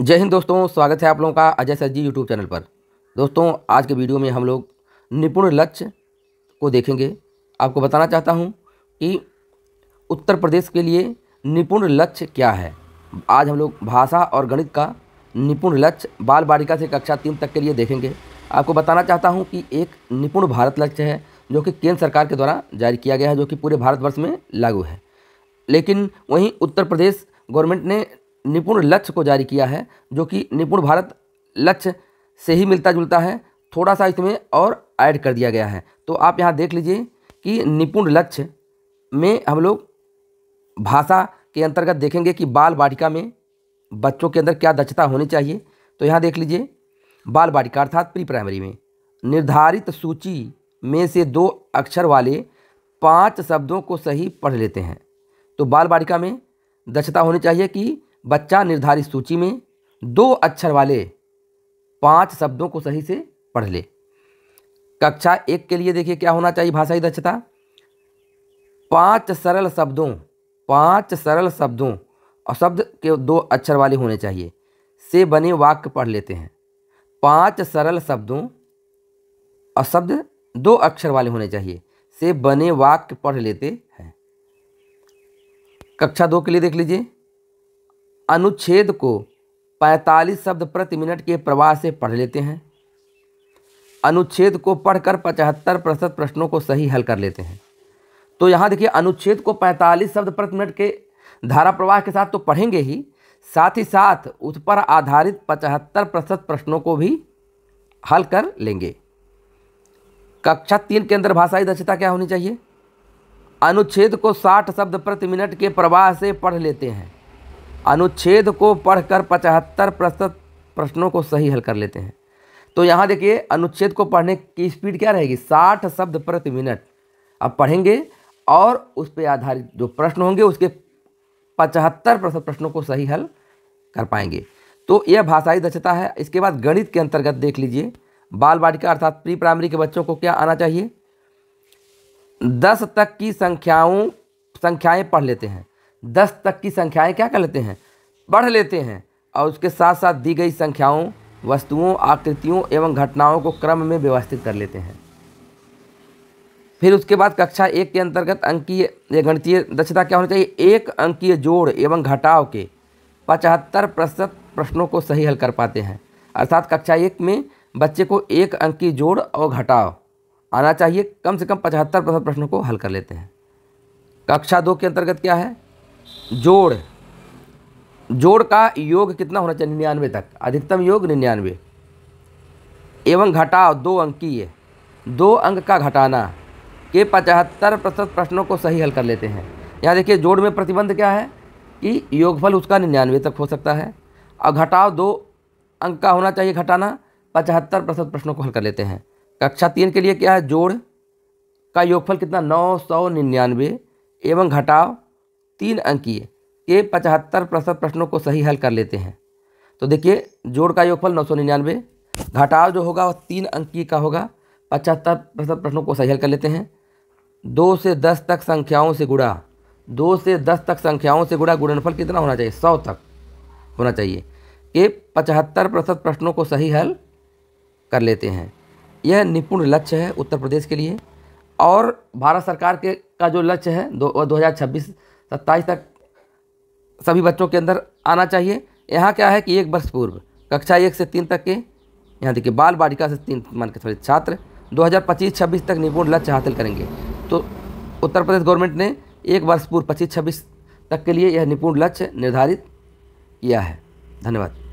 जय हिंद दोस्तों स्वागत है आप लोगों का Ajay sir ji YouTube channel पर दोस्तों आज के वीडियो में हम लोग निपुण लक्ष्य को देखेंगे आपको बताना चाहता हूं कि उत्तर प्रदेश के लिए निपुण लक्ष्य क्या है आज हम लोग भाषा और गणित का निपुण लक्ष्य बाल बालिका से कक्षा तीन तक के लिए देखेंगे आपको बताना चाहता हूँ कि एक निपुण भारत लक्ष्य है जो कि केंद्र सरकार के द्वारा जारी किया गया है जो कि पूरे भारतवर्ष में लागू है लेकिन वहीं उत्तर प्रदेश गवर्नमेंट ने निपुण लक्ष्य को जारी किया है जो कि निपुण भारत लक्ष्य से ही मिलता जुलता है थोड़ा सा इसमें और ऐड कर दिया गया है तो आप यहाँ देख लीजिए कि निपुण लक्ष्य में हम लोग भाषा के अंतर्गत देखेंगे कि बाल वाटिका में बच्चों के अंदर क्या दक्षता होनी चाहिए तो यहाँ देख लीजिए बाल वाटिका अर्थात प्री प्राइमरी में निर्धारित सूची में से दो अक्षर वाले पांच शब्दों को सही पढ़ लेते हैं तो बाल वाटिका में दक्षता होनी चाहिए कि बच्चा निर्धारित सूची में दो अक्षर वाले पांच शब्दों को सही से पढ़ ले कक्षा एक के लिए देखिए क्या होना चाहिए भाषाई दक्षता पांच सरल शब्दों पांच सरल शब्दों और शब्द के दो अक्षर वाले होने चाहिए से बने वाक्य पढ़ लेते हैं पांच सरल शब्दों और शब्द दो अक्षर वाले होने चाहिए से बने वाक्य पढ़ लेते हैं कक्षा दो के लिए देख लीजिए अनुच्छेद को 45 शब्द प्रति मिनट के प्रवाह से पढ़ लेते हैं अनुच्छेद को पढ़कर 75 प्रतिशत प्रश्नों को सही हल कर लेते हैं तो यहाँ देखिए अनुच्छेद को 45 शब्द प्रति मिनट के धारा प्रवाह के साथ तो पढ़ेंगे ही साथ ही साथ उस पर आधारित 75 प्रतिशत प्रश्नों को भी हल कर लेंगे कक्षा तीन के अंदर भाषाई दक्षता क्या होनी चाहिए अनुच्छेद को 60 शब्द प्रति मिनट के प्रवाह से पढ़ लेते हैं अनुच्छेद को पढ़कर पचहत्तर प्रतिशत प्रश्नों को सही हल कर लेते हैं तो यहाँ देखिए अनुच्छेद को पढ़ने की स्पीड क्या रहेगी साठ शब्द प्रति मिनट अब पढ़ेंगे और उस पर आधारित जो प्रश्न होंगे उसके पचहत्तर प्रतिशत प्रश्नों को सही हल कर पाएंगे तो यह भाषाई दक्षता है इसके बाद गणित के अंतर्गत देख लीजिए बाल बालिका अर्थात प्री प्राइमरी के बच्चों को क्या आना चाहिए दस तक की संख्याओं संख्याएं पढ़ लेते हैं दस तक की संख्याएं क्या कर लेते हैं बढ़ लेते हैं और उसके साथ साथ दी गई संख्याओं वस्तुओं आकृतियों एवं घटनाओं को क्रम में व्यवस्थित कर लेते हैं फिर उसके बाद कक्षा एक के अंतर्गत अंकीय गणितीय दक्षता क्या होनी चाहिए एक अंकीय जोड़ एवं घटाव के पचहत्तर प्रतिशत प्रश्नों को सही हल कर पाते हैं अर्थात कक्षा एक में बच्चे को एक अंकीय जोड़ और घटाव आना चाहिए कम से कम पचहत्तर प्रतिशत प्रश्नों को हल कर लेते हैं कक्षा दो के अंतर्गत क्या है जोड़ जोड़ का योग कितना होना चाहिए निन्यानवे तक अधिकतम योग निन्यानवे एवं घटाव दो अंकीय दो अंक का घटाना के पचहत्तर प्रतिशत प्रश्नों को सही हल कर लेते हैं यहाँ देखिए जोड़ में प्रतिबंध क्या है कि योगफल उसका निन्यानवे तक हो सकता है और घटाव दो अंक का होना चाहिए घटाना पचहत्तर प्रतिशत प्रश्नों को हल कर लेते हैं कक्षा तीन के लिए क्या है जोड़ का योगफल कितना नौ सौ निन्यानवे एवं घटाव तीन अंकीय के पचहत्तर प्रतिशत प्रश्नों को सही हल कर लेते हैं तो देखिए जोड़ का योगफल नौ सौ निन्यानवे घटाव जो होगा वह तीन अंकी का होगा पचहत्तर प्रतिशत प्रश्नों को सही हल कर लेते हैं दो से दस तक संख्याओं से गुड़ा दो से दस तक संख्याओं से गुड़ा गुणनफल कितना होना चाहिए सौ तक होना चाहिए के पचहत्तर प्रतिशत प्रश्नों को सही हल कर लेते हैं यह निपुण लक्ष्य है उत्तर प्रदेश के लिए और भारत सरकार के का जो लक्ष्य है दो दो हज़ार छब्बीस सत्ताईस तक सभी बच्चों के अंदर आना चाहिए यहाँ क्या है कि एक वर्ष पूर्व कक्षा एक से तीन तक के यहाँ देखिए बाल बालिका से तीन मान के सॉरी छात्र 2025-26 तक निपुण लक्ष्य हासिल करेंगे तो उत्तर प्रदेश गवर्नमेंट ने एक वर्ष पूर्व पच्चीस छब्बीस तक के लिए यह निपुण लक्ष्य निर्धारित किया है धन्यवाद